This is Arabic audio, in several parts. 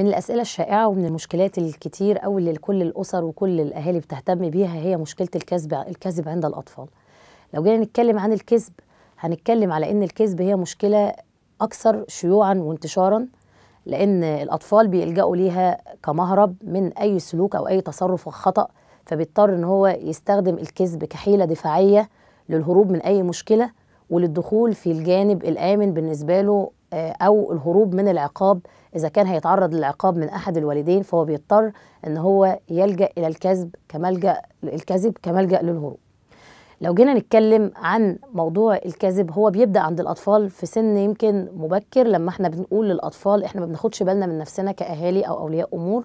من الأسئلة الشائعة ومن المشكلات الكتير او اللي كل الأسر وكل الأهالي بتهتم بيها هي مشكلة الكذب الكذب عند الأطفال لو جينا نتكلم عن الكذب هنتكلم على إن الكذب هي مشكلة أكثر شيوعا وانتشارا لأن الأطفال بيلجأوا ليها كمهرب من أي سلوك أو أي تصرف خطأ فبيضطر إن هو يستخدم الكذب كحيلة دفاعية للهروب من أي مشكلة وللدخول في الجانب الآمن بالنسبة له آه، او الهروب من العقاب اذا كان هيتعرض للعقاب من احد الوالدين فهو بيضطر ان هو يلجا الى الكذب كملجا الكذب كملجا للهروب لو جينا نتكلم عن موضوع الكذب هو بيبدا عند الاطفال في سن يمكن مبكر لما احنا بنقول للاطفال احنا ما بناخدش بالنا من نفسنا كاهالي او اولياء امور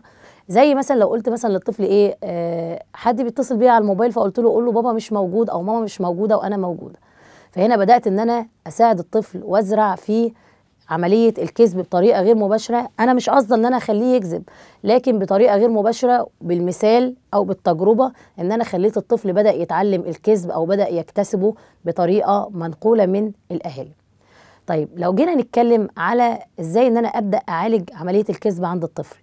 زي مثلا لو قلت مثلا للطفل ايه آه حد بيتصل بيا على الموبايل فقلت له قول له بابا مش موجود او ماما مش موجوده وانا موجوده فهنا بدات ان انا اساعد الطفل وازرع فيه عمليه الكذب بطريقه غير مباشره انا مش قصدي ان انا اخليه يكذب لكن بطريقه غير مباشره بالمثال او بالتجربه ان انا خليت الطفل بدا يتعلم الكذب او بدا يكتسبه بطريقه منقوله من الاهالي طيب لو جينا نتكلم على ازاي ان انا ابدا اعالج عمليه الكذب عند الطفل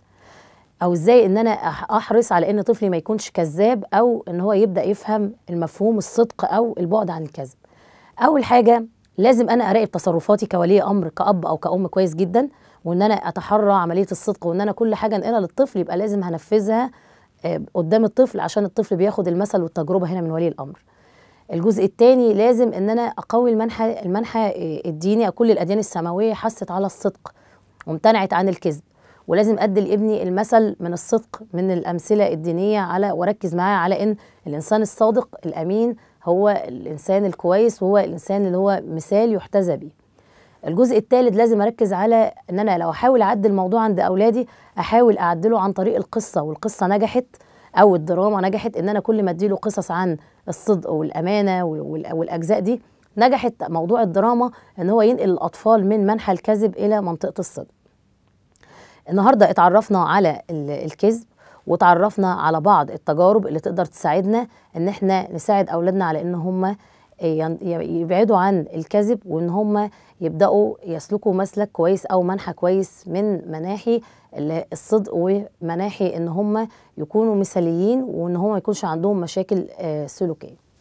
او ازاي ان انا احرص على ان طفلي ما يكونش كذاب او ان هو يبدا يفهم المفهوم الصدق او البعد عن الكذب اول حاجه لازم انا اراقب تصرفاتي كولي امر كاب او كام كويس جدا وان انا اتحرى عمليه الصدق وان انا كل حاجه انقلها للطفل يبقى لازم هنفذها آه، قدام الطفل عشان الطفل بياخد المثل والتجربه هنا من ولي الامر الجزء الثاني لازم ان انا اقوي المنحى المنحى آه، الديني كل الاديان السماويه حست على الصدق وامتنعت عن الكذب ولازم ادي لابني المثل من الصدق من الامثله الدينيه على واركز معاه على ان الانسان الصادق الامين هو الانسان الكويس وهو الانسان اللي هو مثال يحتذى بيه الجزء الثالث لازم اركز على ان انا لو احاول اعدل الموضوع عند اولادي احاول اعدله عن طريق القصه والقصه نجحت او الدراما نجحت ان انا كل ما اديله قصص عن الصدق والامانه والاجزاء دي نجحت موضوع الدراما ان هو ينقل الاطفال من منحى الكذب الى منطقه الصدق النهارده اتعرفنا على الكذب وتعرفنا على بعض التجارب اللي تقدر تساعدنا ان احنا نساعد اولادنا على ان هم يبعدوا عن الكذب وان هم يبداوا يسلكوا مسلك كويس او منحى كويس من مناحي الصدق ومناحي ان هم يكونوا مثاليين وان هم ما يكونش عندهم مشاكل آه، سلوكيه